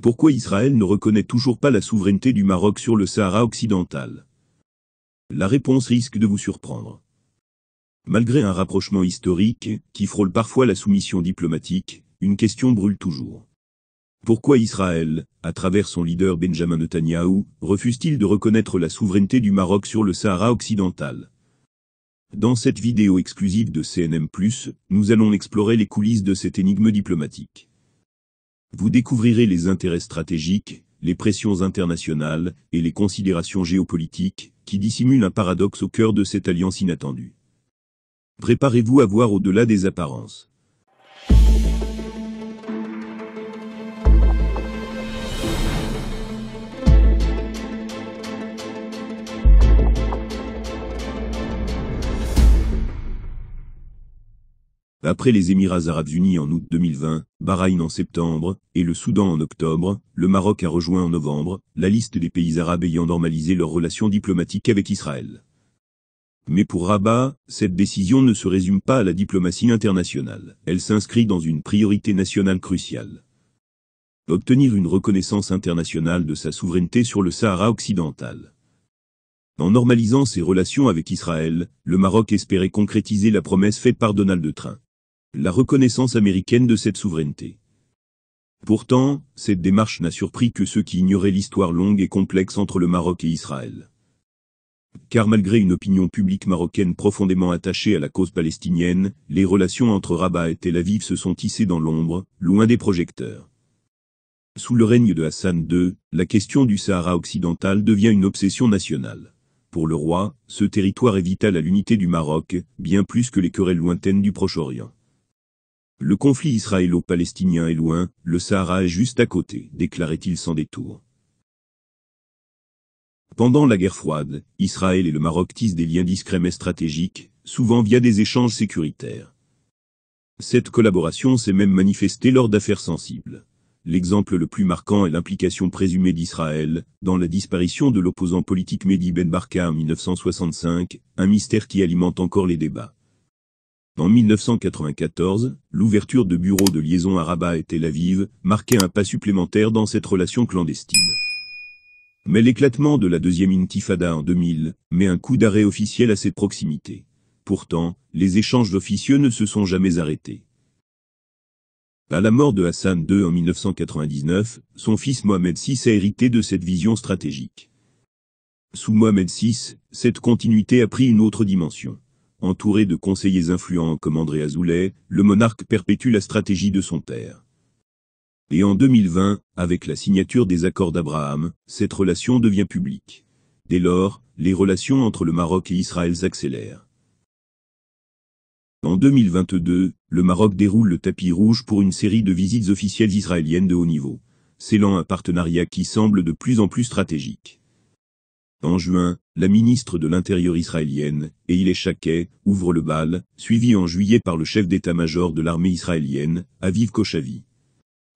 Pourquoi Israël ne reconnaît toujours pas la souveraineté du Maroc sur le Sahara occidental La réponse risque de vous surprendre. Malgré un rapprochement historique, qui frôle parfois la soumission diplomatique, une question brûle toujours. Pourquoi Israël, à travers son leader Benjamin Netanyahu, refuse-t-il de reconnaître la souveraineté du Maroc sur le Sahara occidental Dans cette vidéo exclusive de CNM+, nous allons explorer les coulisses de cette énigme diplomatique. Vous découvrirez les intérêts stratégiques, les pressions internationales et les considérations géopolitiques qui dissimulent un paradoxe au cœur de cette alliance inattendue. Préparez-vous à voir au-delà des apparences. Après les Émirats arabes unis en août 2020, Bahreïn en septembre, et le Soudan en octobre, le Maroc a rejoint en novembre la liste des pays arabes ayant normalisé leurs relations diplomatiques avec Israël. Mais pour Rabat, cette décision ne se résume pas à la diplomatie internationale, elle s'inscrit dans une priorité nationale cruciale. Obtenir une reconnaissance internationale de sa souveraineté sur le Sahara occidental. En normalisant ses relations avec Israël, le Maroc espérait concrétiser la promesse faite par Donald Trump la reconnaissance américaine de cette souveraineté. Pourtant, cette démarche n'a surpris que ceux qui ignoraient l'histoire longue et complexe entre le Maroc et Israël. Car malgré une opinion publique marocaine profondément attachée à la cause palestinienne, les relations entre Rabat et Tel Aviv se sont tissées dans l'ombre, loin des projecteurs. Sous le règne de Hassan II, la question du Sahara occidental devient une obsession nationale. Pour le roi, ce territoire est vital à l'unité du Maroc, bien plus que les querelles lointaines du Proche-Orient. Le conflit israélo-palestinien est loin, le Sahara est juste à côté, déclarait-il sans détour. Pendant la guerre froide, Israël et le Maroc tissent des liens discrets mais stratégiques, souvent via des échanges sécuritaires. Cette collaboration s'est même manifestée lors d'affaires sensibles. L'exemple le plus marquant est l'implication présumée d'Israël dans la disparition de l'opposant politique Mehdi Ben Barka en 1965, un mystère qui alimente encore les débats. En 1994, l'ouverture de bureaux de liaison à Rabat et Tel Aviv marquait un pas supplémentaire dans cette relation clandestine. Mais l'éclatement de la deuxième intifada en 2000 met un coup d'arrêt officiel à cette proximité. Pourtant, les échanges officieux ne se sont jamais arrêtés. À la mort de Hassan II en 1999, son fils Mohamed VI a hérité de cette vision stratégique. Sous Mohamed VI, cette continuité a pris une autre dimension entouré de conseillers influents comme André Azoulay, le monarque perpétue la stratégie de son père. Et en 2020, avec la signature des accords d'Abraham, cette relation devient publique. Dès lors, les relations entre le Maroc et Israël s'accélèrent. En 2022, le Maroc déroule le tapis rouge pour une série de visites officielles israéliennes de haut niveau, scellant un partenariat qui semble de plus en plus stratégique. En juin, la ministre de l'Intérieur israélienne, Eile ouvre le bal, suivi en juillet par le chef d'état-major de l'armée israélienne, Aviv Kochavi.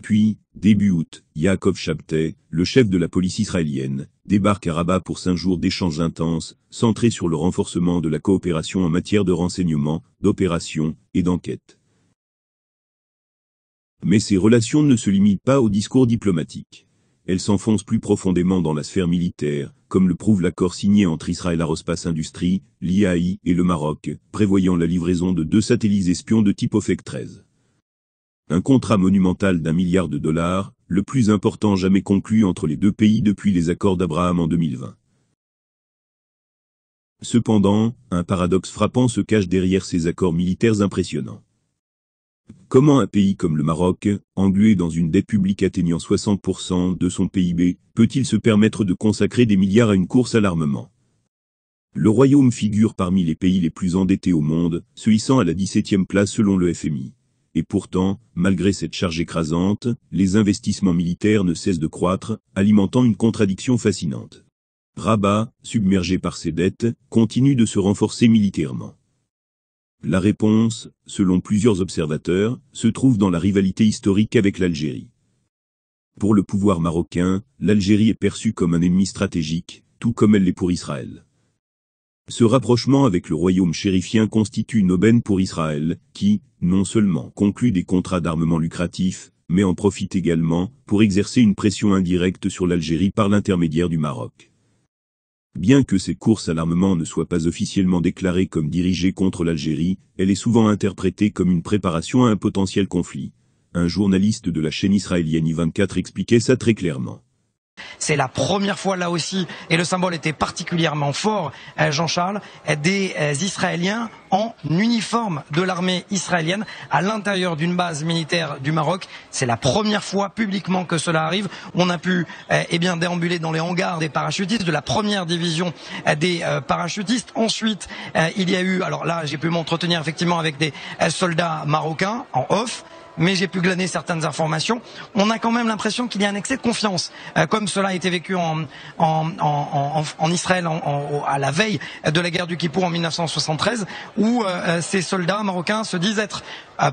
Puis, début août, Yaakov Shabtai, le chef de la police israélienne, débarque à Rabat pour cinq jours d'échanges intenses, centrés sur le renforcement de la coopération en matière de renseignement, d'opération et d'enquête. Mais ces relations ne se limitent pas au discours diplomatiques. Elles s'enfoncent plus profondément dans la sphère militaire, comme le prouve l'accord signé entre Israël Aerospace Industries, l'IAI et le Maroc, prévoyant la livraison de deux satellites espions de type OFEC-13. Un contrat monumental d'un milliard de dollars, le plus important jamais conclu entre les deux pays depuis les accords d'Abraham en 2020. Cependant, un paradoxe frappant se cache derrière ces accords militaires impressionnants. Comment un pays comme le Maroc, englué dans une dette publique atteignant 60% de son PIB, peut-il se permettre de consacrer des milliards à une course à l'armement Le royaume figure parmi les pays les plus endettés au monde, se hissant à la 17e place selon le FMI. Et pourtant, malgré cette charge écrasante, les investissements militaires ne cessent de croître, alimentant une contradiction fascinante. Rabat, submergé par ses dettes, continue de se renforcer militairement. La réponse, selon plusieurs observateurs, se trouve dans la rivalité historique avec l'Algérie. Pour le pouvoir marocain, l'Algérie est perçue comme un ennemi stratégique, tout comme elle l'est pour Israël. Ce rapprochement avec le royaume chérifien constitue une aubaine pour Israël, qui, non seulement conclut des contrats d'armement lucratifs, mais en profite également pour exercer une pression indirecte sur l'Algérie par l'intermédiaire du Maroc. Bien que ces courses à l'armement ne soient pas officiellement déclarées comme dirigées contre l'Algérie, elle est souvent interprétée comme une préparation à un potentiel conflit. Un journaliste de la chaîne israélienne I24 expliquait ça très clairement. C'est la première fois là aussi, et le symbole était particulièrement fort, euh, Jean-Charles, des euh, Israéliens en uniforme de l'armée israélienne à l'intérieur d'une base militaire du Maroc. C'est la première fois publiquement que cela arrive. On a pu euh, eh déambuler dans les hangars des parachutistes de la première division des parachutistes. Ensuite, il y a eu alors là, j'ai pu m'entretenir effectivement avec des soldats marocains en off mais j'ai pu glaner certaines informations. On a quand même l'impression qu'il y a un excès de confiance, euh, comme cela a été vécu en, Israël à la veille de la guerre du Kippour en 1973, où euh, euh, ces soldats marocains se disent être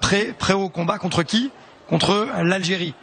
prêts, au combat contre qui Contre l'Algérie.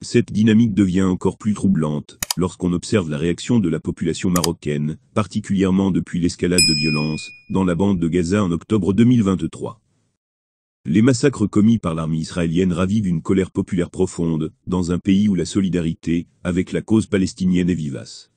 Cette dynamique devient encore plus troublante lorsqu'on observe la réaction de la population marocaine, particulièrement depuis l'escalade de violence dans la bande de Gaza en octobre 2023. Les massacres commis par l'armée israélienne ravivent une colère populaire profonde, dans un pays où la solidarité, avec la cause palestinienne est vivace.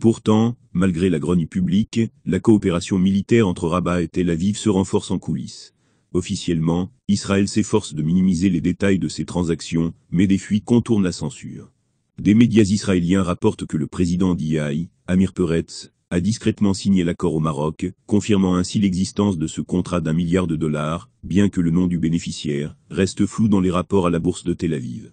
Pourtant, malgré la grogne publique, la coopération militaire entre Rabat et Tel Aviv se renforce en coulisses. Officiellement, Israël s'efforce de minimiser les détails de ces transactions, mais des fuites contournent la censure. Des médias israéliens rapportent que le président d'IAI, Amir Peretz, a discrètement signé l'accord au Maroc, confirmant ainsi l'existence de ce contrat d'un milliard de dollars, bien que le nom du bénéficiaire reste flou dans les rapports à la bourse de Tel Aviv.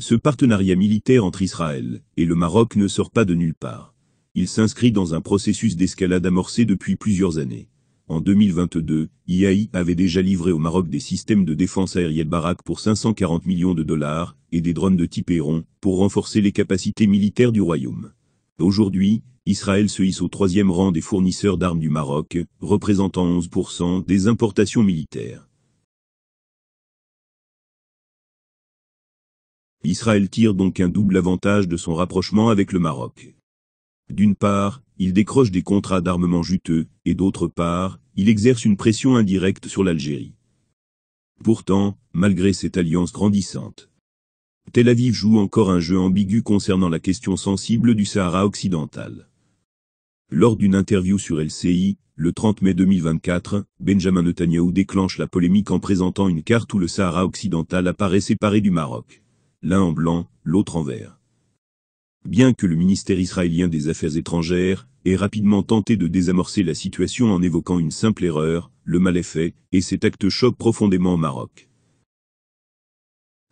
Ce partenariat militaire entre Israël et le Maroc ne sort pas de nulle part. Il s'inscrit dans un processus d'escalade amorcé depuis plusieurs années. En 2022, IAI avait déjà livré au Maroc des systèmes de défense aérienne Barak pour 540 millions de dollars et des drones de type Héron pour renforcer les capacités militaires du royaume. Aujourd'hui, Israël se hisse au troisième rang des fournisseurs d'armes du Maroc, représentant 11% des importations militaires. Israël tire donc un double avantage de son rapprochement avec le Maroc. D'une part, il décroche des contrats d'armement juteux, et d'autre part, il exerce une pression indirecte sur l'Algérie. Pourtant, malgré cette alliance grandissante, Tel Aviv joue encore un jeu ambigu concernant la question sensible du Sahara occidental. Lors d'une interview sur LCI, le 30 mai 2024, Benjamin Netanyahu déclenche la polémique en présentant une carte où le Sahara occidental apparaît séparé du Maroc. L'un en blanc, l'autre en vert. Bien que le ministère israélien des Affaires étrangères ait rapidement tenté de désamorcer la situation en évoquant une simple erreur, le mal est fait, et cet acte choque profondément au Maroc.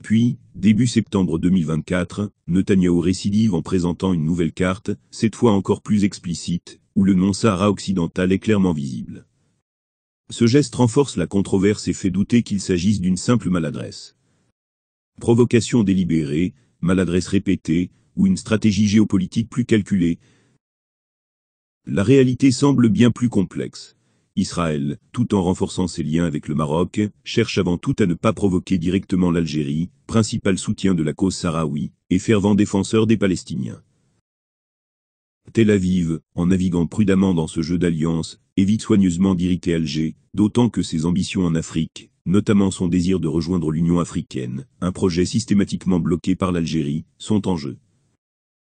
Puis, début septembre 2024, Netanyahu récidive en présentant une nouvelle carte, cette fois encore plus explicite, où le nom sahara occidental est clairement visible. Ce geste renforce la controverse et fait douter qu'il s'agisse d'une simple maladresse. Provocation délibérée, maladresse répétée, ou une stratégie géopolitique plus calculée, la réalité semble bien plus complexe. Israël, tout en renforçant ses liens avec le Maroc, cherche avant tout à ne pas provoquer directement l'Algérie, principal soutien de la cause sahraoui, et fervent défenseur des Palestiniens. Tel Aviv, en naviguant prudemment dans ce jeu d'alliance, évite soigneusement d'irriter Alger, d'autant que ses ambitions en Afrique, notamment son désir de rejoindre l'Union africaine, un projet systématiquement bloqué par l'Algérie, sont en jeu.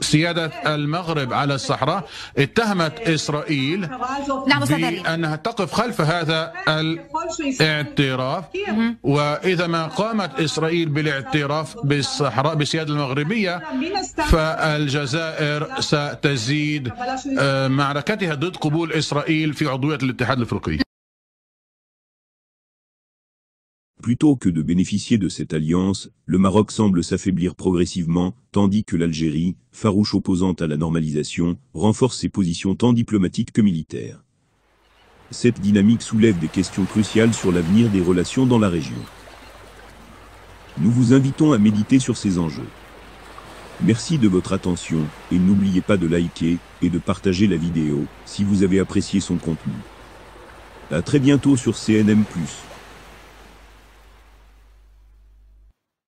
سيادة المغرب على الصحراء اتهمت إسرائيل نعم، بأنها تقف خلف هذا الاعتراف وإذا ما قامت إسرائيل بالاعتراف بالصحراء بالسيادة المغربية فالجزائر ستزيد آه، معركتها ضد قبول إسرائيل في عضوية الاتحاد الأفريقي Plutôt que de bénéficier de cette alliance, le Maroc semble s'affaiblir progressivement, tandis que l'Algérie, farouche opposante à la normalisation, renforce ses positions tant diplomatiques que militaires. Cette dynamique soulève des questions cruciales sur l'avenir des relations dans la région. Nous vous invitons à méditer sur ces enjeux. Merci de votre attention, et n'oubliez pas de liker et de partager la vidéo si vous avez apprécié son contenu. A très bientôt sur CNM ⁇